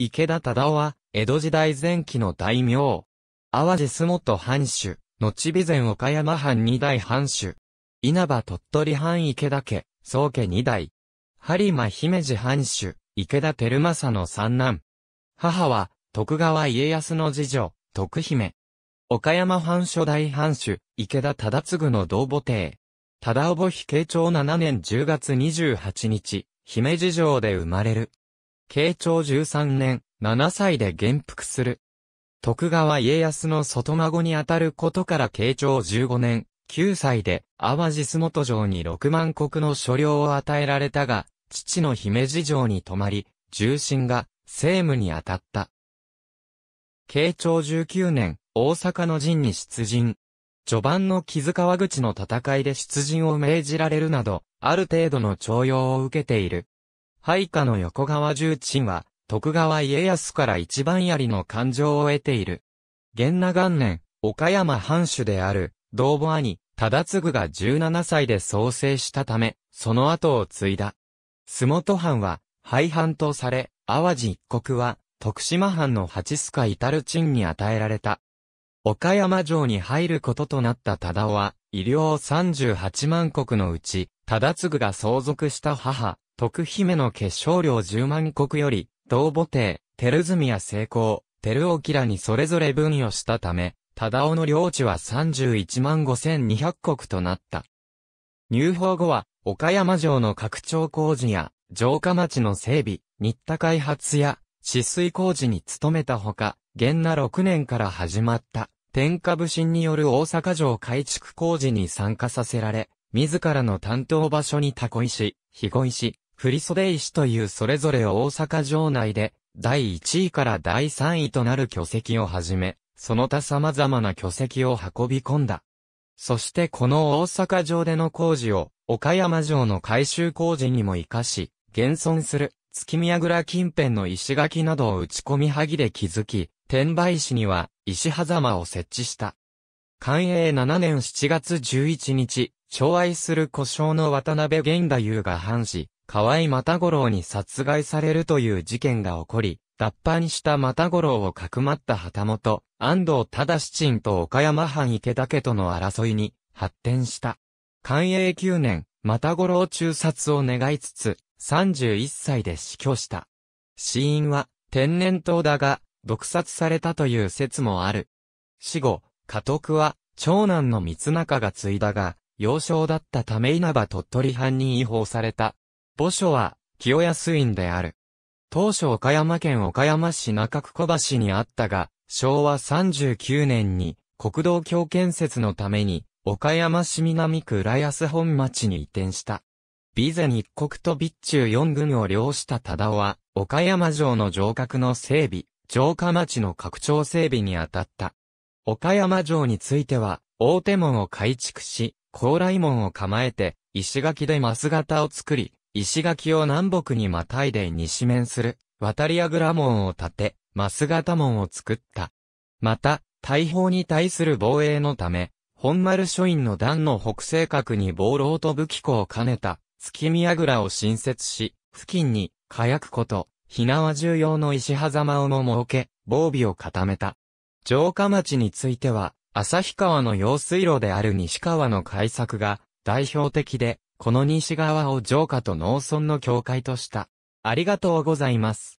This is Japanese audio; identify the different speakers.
Speaker 1: 池田忠夫は、江戸時代前期の大名。淡路洲本藩主、後備前岡山藩二代藩主。稲葉鳥取藩池田家、宗家二代。播磨姫路藩主、池田照正の三男。母は、徳川家康の次女、徳姫。岡山藩初代藩主、池田忠次の同母帝。忠尾母妃慶長7年10月28日、姫路城で生まれる。慶長13年、7歳で元服する。徳川家康の外孫にあたることから慶長15年、9歳で淡路洲本城に6万国の所領を与えられたが、父の姫路城に泊まり、重臣が政務に当たった。慶長19年、大阪の陣に出陣。序盤の木津川口の戦いで出陣を命じられるなど、ある程度の徴用を受けている。配下の横川重鎮は、徳川家康から一番槍の感情を得ている。源那元年、岡山藩主である、同母兄、忠次が17歳で創生したため、その後を継いだ。洲本藩は、廃藩とされ、淡路一国は、徳島藩の八須賀至る鎮に与えられた。岡山城に入ることとなった忠夫は、医療38万国のうち、忠次が相続した母、徳姫の結晶量10万国より、道母帝、テルズミや成功、テルオキラにそれぞれ分与したため、忠雄の領地は31万5200国となった。入法後は、岡山城の拡張工事や、城下町の整備、新田開発や、治水工事に努めたほか、元那6年から始まった、天下武神による大阪城改築工事に参加させられ、自らの担当場所にタコ石、ヒゴ石、振袖石というそれぞれ大阪城内で、第1位から第3位となる巨石をはじめ、その他様々な巨石を運び込んだ。そしてこの大阪城での工事を、岡山城の改修工事にも活かし、現存する、月宮倉近辺の石垣などを打ち込み萩で築き、天売市には、石狭間を設置した。寛永7年7月11日、長愛する故障の渡辺玄太夫が藩士、河合又五郎に殺害されるという事件が起こり、脱藩した又五郎をかくまった旗本、安藤忠七と岡山藩池田家との争いに発展した。寛永9年、又五郎中殺を願いつつ、31歳で死去した。死因は天然痘だが、毒殺されたという説もある。死後、家督は、長男の三中が継いだが、幼少だったため稲葉鳥取藩に違法された。墓所は、清安院である。当初岡山県岡山市中区小橋にあったが、昭和39年に国道橋建設のために、岡山市南区浦安本町に移転した。備前一国と備中四軍を領した忠雄は、岡山城の城郭の整備、城下町の拡張整備に当たった。岡山城については、大手門を改築し、高麗門を構えて、石垣でマス型を作り、石垣を南北にまたいで西面する、渡り櫓門を建て、増型門を作った。また、大砲に対する防衛のため、本丸書院の段の北西角に防楼と武器庫を兼ねた、月見櫓を新設し、付近に、火薬庫と、火縄重要の石狭間をも設け、防備を固めた。城下町については、旭川の用水路である西川の開作が、代表的で、この西側を城下と農村の境界とした。ありがとうございます。